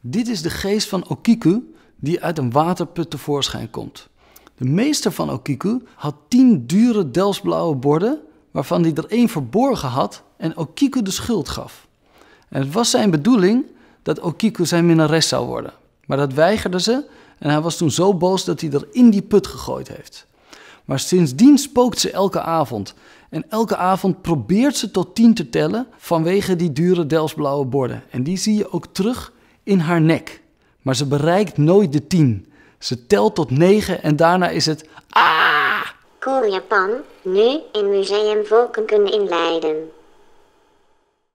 Dit is de geest van Okiku die uit een waterput tevoorschijn komt. De meester van Okiku had tien dure delsblauwe borden, waarvan hij er één verborgen had en Okiku de schuld gaf. En het was zijn bedoeling dat Okiku zijn minnares zou worden. Maar dat weigerde ze en hij was toen zo boos dat hij er in die put gegooid heeft. Maar sindsdien spookt ze elke avond. En elke avond probeert ze tot tien te tellen vanwege die dure delsblauwe borden. En die zie je ook terug in haar nek. Maar ze bereikt nooit de tien. Ze telt tot negen en daarna is het. Ah! Cool Japan, nu in Museum Volkenkunde in Leiden.